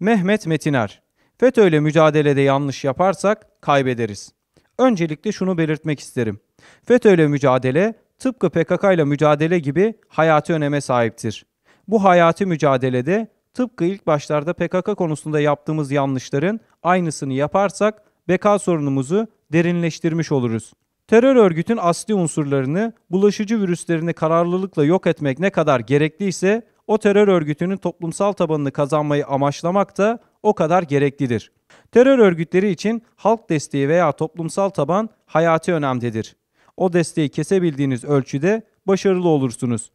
Mehmet Metiner. FETÖ mücadelede yanlış yaparsak kaybederiz. Öncelikle şunu belirtmek isterim. FETÖ mücadele tıpkı PKK ile mücadele gibi hayati öneme sahiptir. Bu hayati mücadelede tıpkı ilk başlarda PKK konusunda yaptığımız yanlışların aynısını yaparsak beka sorunumuzu derinleştirmiş oluruz. Terör örgütün asli unsurlarını, bulaşıcı virüslerini kararlılıkla yok etmek ne kadar gerekliyse o terör örgütünün toplumsal tabanını kazanmayı amaçlamak da o kadar gereklidir. Terör örgütleri için halk desteği veya toplumsal taban hayati önemdedir. O desteği kesebildiğiniz ölçüde başarılı olursunuz.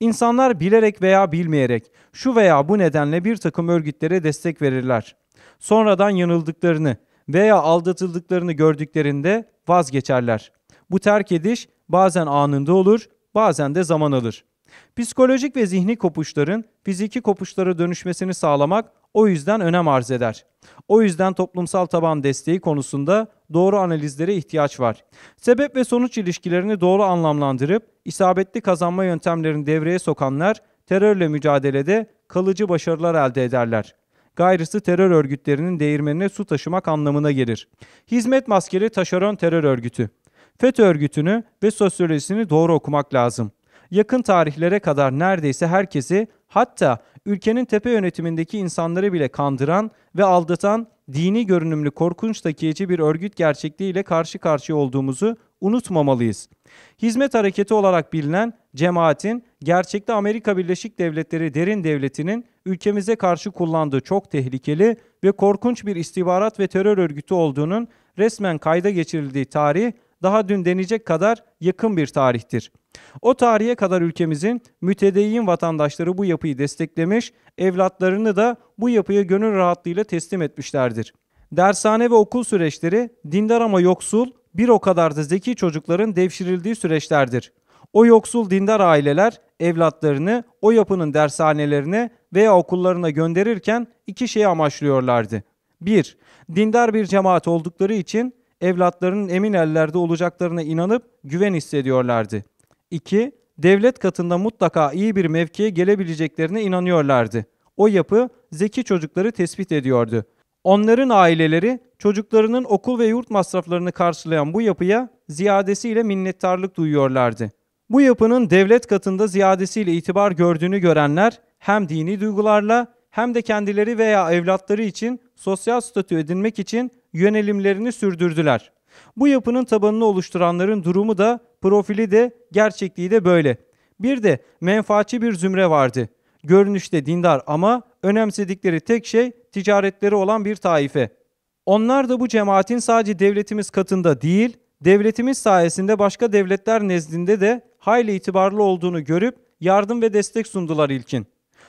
İnsanlar bilerek veya bilmeyerek şu veya bu nedenle bir takım örgütlere destek verirler. Sonradan yanıldıklarını veya aldatıldıklarını gördüklerinde vazgeçerler. Bu terk ediş bazen anında olur, bazen de zaman alır. Psikolojik ve zihni kopuşların fiziki kopuşlara dönüşmesini sağlamak o yüzden önem arz eder. O yüzden toplumsal taban desteği konusunda doğru analizlere ihtiyaç var. Sebep ve sonuç ilişkilerini doğru anlamlandırıp isabetli kazanma yöntemlerini devreye sokanlar terörle mücadelede kalıcı başarılar elde ederler. Gayrısı terör örgütlerinin değirmenine su taşımak anlamına gelir. Hizmet maskeli taşeron terör örgütü. FETÖ örgütünü ve sosyolojisini doğru okumak lazım yakın tarihlere kadar neredeyse herkesi hatta ülkenin tepe yönetimindeki insanları bile kandıran ve aldatan dini görünümlü korkunç takiyeci bir örgüt gerçekliğiyle karşı karşıya olduğumuzu unutmamalıyız. Hizmet hareketi olarak bilinen cemaatin gerçekte Amerika Birleşik Devletleri derin devletinin ülkemize karşı kullandığı çok tehlikeli ve korkunç bir istihbarat ve terör örgütü olduğunun resmen kayda geçirildiği tarih daha dün denecek kadar yakın bir tarihtir. O tarihe kadar ülkemizin mütedeyyin vatandaşları bu yapıyı desteklemiş, evlatlarını da bu yapıya gönül rahatlığıyla teslim etmişlerdir. Dershane ve okul süreçleri dindar ama yoksul, bir o kadar da zeki çocukların devşirildiği süreçlerdir. O yoksul dindar aileler evlatlarını o yapının dershanelerine veya okullarına gönderirken iki şeyi amaçlıyorlardı. 1. Dindar bir cemaat oldukları için evlatlarının emin ellerde olacaklarına inanıp güven hissediyorlardı. 2. Devlet katında mutlaka iyi bir mevkiye gelebileceklerine inanıyorlardı. O yapı zeki çocukları tespit ediyordu. Onların aileleri çocuklarının okul ve yurt masraflarını karşılayan bu yapıya ziyadesiyle minnettarlık duyuyorlardı. Bu yapının devlet katında ziyadesiyle itibar gördüğünü görenler hem dini duygularla hem de kendileri veya evlatları için sosyal statü edinmek için yönelimlerini sürdürdüler. Bu yapının tabanını oluşturanların durumu da, profili de, gerçekliği de böyle. Bir de menfaatçi bir zümre vardı. Görünüşte dindar ama önemsedikleri tek şey ticaretleri olan bir taife. Onlar da bu cemaatin sadece devletimiz katında değil, devletimiz sayesinde başka devletler nezdinde de hayli itibarlı olduğunu görüp yardım ve destek sundular ilkin.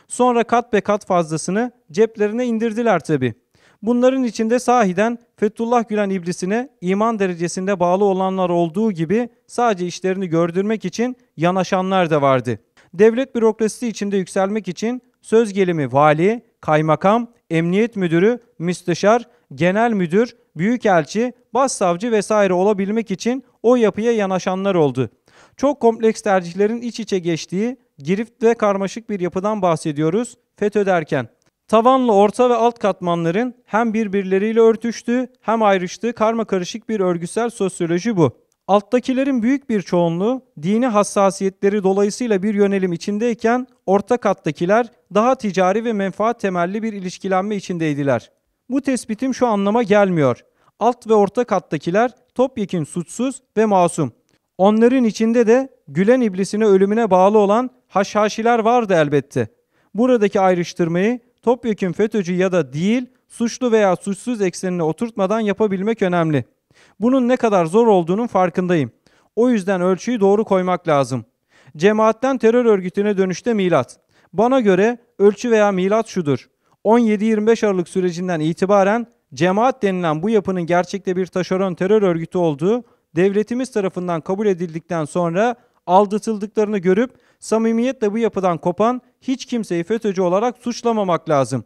Sonra kat be kat fazlasını ceplerine indirdiler tabi. Bunların içinde sahiden Fethullah Gülen iblisine iman derecesinde bağlı olanlar olduğu gibi sadece işlerini gördürmek için yanaşanlar da vardı. Devlet bürokrasisi içinde yükselmek için söz gelimi vali, kaymakam, emniyet müdürü, müsteşar, genel müdür, büyükelçi, başsavcı vesaire olabilmek için o yapıya yanaşanlar oldu. Çok kompleks tercihlerin iç içe geçtiği girift ve karmaşık bir yapıdan bahsediyoruz FETÖ derken. Tavanlı orta ve alt katmanların hem birbirleriyle örtüştüğü hem ayrıştığı karma karışık bir örgüsel sosyoloji bu. Alttakilerin büyük bir çoğunluğu dini hassasiyetleri dolayısıyla bir yönelim içindeyken orta kattakiler daha ticari ve menfaat temelli bir ilişkilenme içindeydiler. Bu tespitim şu anlama gelmiyor. Alt ve orta kattakiler topyekin suçsuz ve masum. Onların içinde de gülen iblisine ölümüne bağlı olan haşhaşiler vardı elbette. Buradaki ayrıştırmayı topyekün FETÖ'cü ya da değil, suçlu veya suçsuz eksenine oturtmadan yapabilmek önemli. Bunun ne kadar zor olduğunun farkındayım. O yüzden ölçüyü doğru koymak lazım. Cemaatten terör örgütüne dönüşte milat. Bana göre ölçü veya milat şudur. 17-25 Aralık sürecinden itibaren cemaat denilen bu yapının gerçekte bir taşeron terör örgütü olduğu devletimiz tarafından kabul edildikten sonra aldatıldıklarını görüp samimiyetle bu yapıdan kopan hiç kimseyi FETÖ'cü olarak suçlamamak lazım.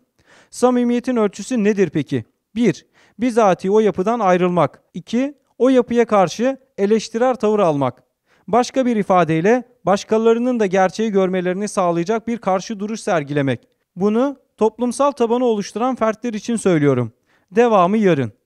Samimiyetin ölçüsü nedir peki? 1. Bizatihi o yapıdan ayrılmak. 2. O yapıya karşı eleştirel tavır almak. Başka bir ifadeyle başkalarının da gerçeği görmelerini sağlayacak bir karşı duruş sergilemek. Bunu toplumsal tabanı oluşturan fertler için söylüyorum. Devamı yarın.